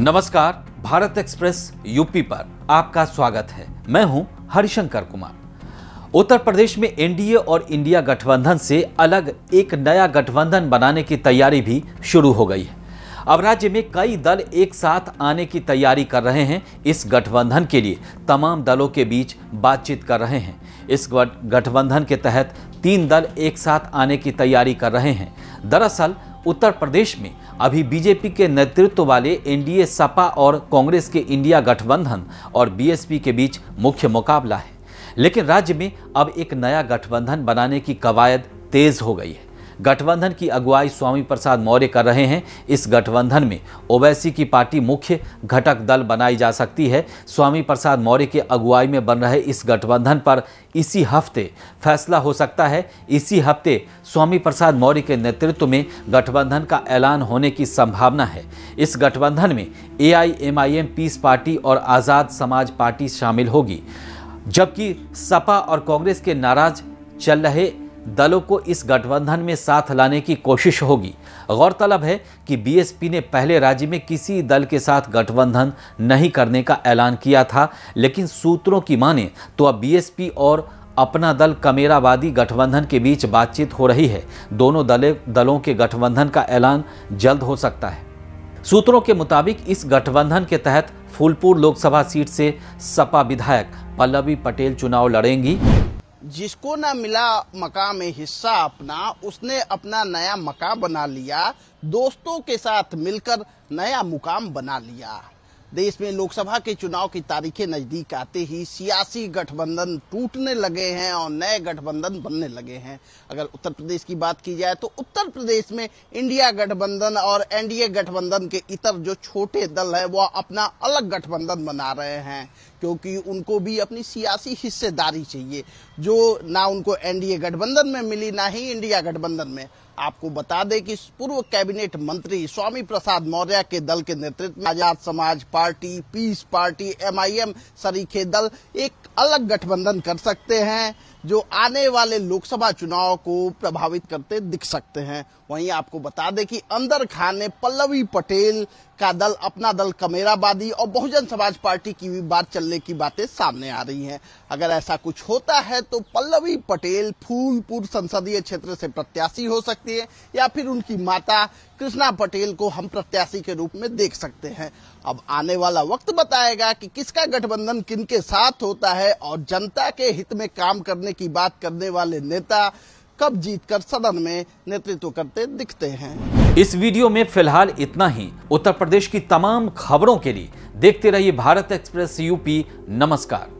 नमस्कार Bharat express UP पर आपका स्वागत है मैं हूं हरिशंकर कुमार उत्तर प्रदेश में एनडीए और इंडिया गठबंधन से अलग एक नया गठबंधन बनाने की तैयारी भी शुरू हो गई है अब राज्य में कई दल एक साथ आने की तैयारी कर रहे हैं इस गठबंधन के लिए तमाम दलों के बीच बातचीत कर रहे हैं इस गठबंधन के तहत तीन दल एक साथ आने की तैयारी कर रहे हैं दरअसल उत्तर प्रदेश में अभी बीजेपी के नेतृत्व वाले एनडीए सपा और कांग्रेस के इंडिया गठबंधन और बीएसपी के बीच मुख्य मुकाबला है लेकिन राज्य में अब एक नया गठबंधन बनाने की कवायद तेज हो गई है गठबंधन की अगुवाई स्वामी प्रसाद मौर्य कर रहे हैं इस गठबंधन में ओवैसी की पार्टी मुख्य घटक दल बनाई जा सकती है स्वामी प्रसाद मौर्य के अगुवाई में बन रहे इस गठबंधन पर इसी हफ्ते फैसला हो सकता है इसी हफ्ते स्वामी प्रसाद मौर्य के नेतृत्व में गठबंधन का ऐलान होने की संभावना है इस गठबंधन में ए आई पीस पार्टी और आज़ाद समाज पार्टी शामिल होगी जबकि सपा और कांग्रेस के नाराज चल रहे दलों को इस गठबंधन में साथ लाने की कोशिश होगी गौरतलब है कि बीएसपी ने पहले राज्य में किसी दल के साथ गठबंधन नहीं करने का ऐलान किया था लेकिन सूत्रों की माने तो अब बीएसपी और अपना दल कमेरावादी गठबंधन के बीच बातचीत हो रही है दोनों दले दलों के गठबंधन का ऐलान जल्द हो सकता है सूत्रों के मुताबिक इस गठबंधन के तहत फूलपुर लोकसभा सीट से सपा विधायक पल्लवी पटेल चुनाव लड़ेंगी जिसको ना मिला मका में हिस्सा अपना उसने अपना नया मका बना लिया दोस्तों के साथ मिलकर नया मुकाम बना लिया देश में लोकसभा के चुनाव की तारीखें नजदीक आते ही सियासी गठबंधन टूटने लगे हैं और नए गठबंधन बनने लगे हैं अगर उत्तर प्रदेश की बात की जाए तो उत्तर प्रदेश में इंडिया गठबंधन और एनडीए गठबंधन के इतर जो छोटे दल है वह अपना अलग गठबंधन बना रहे हैं क्योंकि उनको भी अपनी सियासी हिस्सेदारी चाहिए जो ना उनको एनडीए गठबंधन में मिली ना ही इंडिया गठबंधन में आपको बता दें कि पूर्व कैबिनेट मंत्री स्वामी प्रसाद मौर्य के दल के नेतृत्व में Azad Samaj party peace party MIM सरीखे दल एक अलग गठबंधन कर सकते हैं जो आने वाले लोकसभा चुनाव को प्रभावित करते दिख सकते हैं वहीं आपको बता दें कि अंदर खान ने पल्लवी पटेल का दल अपना दल कमेराबादी और बहुजन समाज पार्टी की भी बात चलने की बातें सामने आ रही हैं अगर ऐसा कुछ होता है तो पल्लवी पटेल फूलपुर संसदीय क्षेत्र से प्रत्याशी हो सकती है या फिर उनकी माता कृष्णा पटेल को हम प्रत्याशी के रूप में देख सकते हैं अब आने वाला वक्त बताएगा कि किसका गठबंधन किन के साथ होता है और जनता के हित में काम करने की बात करने वाले नेता कब जीतकर सदन में नेतृत्व करते दिखते हैं इस वीडियो में फिलहाल इतना ही उत्तर प्रदेश की तमाम खबरों के लिए देखते रहिए भारत एक्सप्रेस यूपी नमस्कार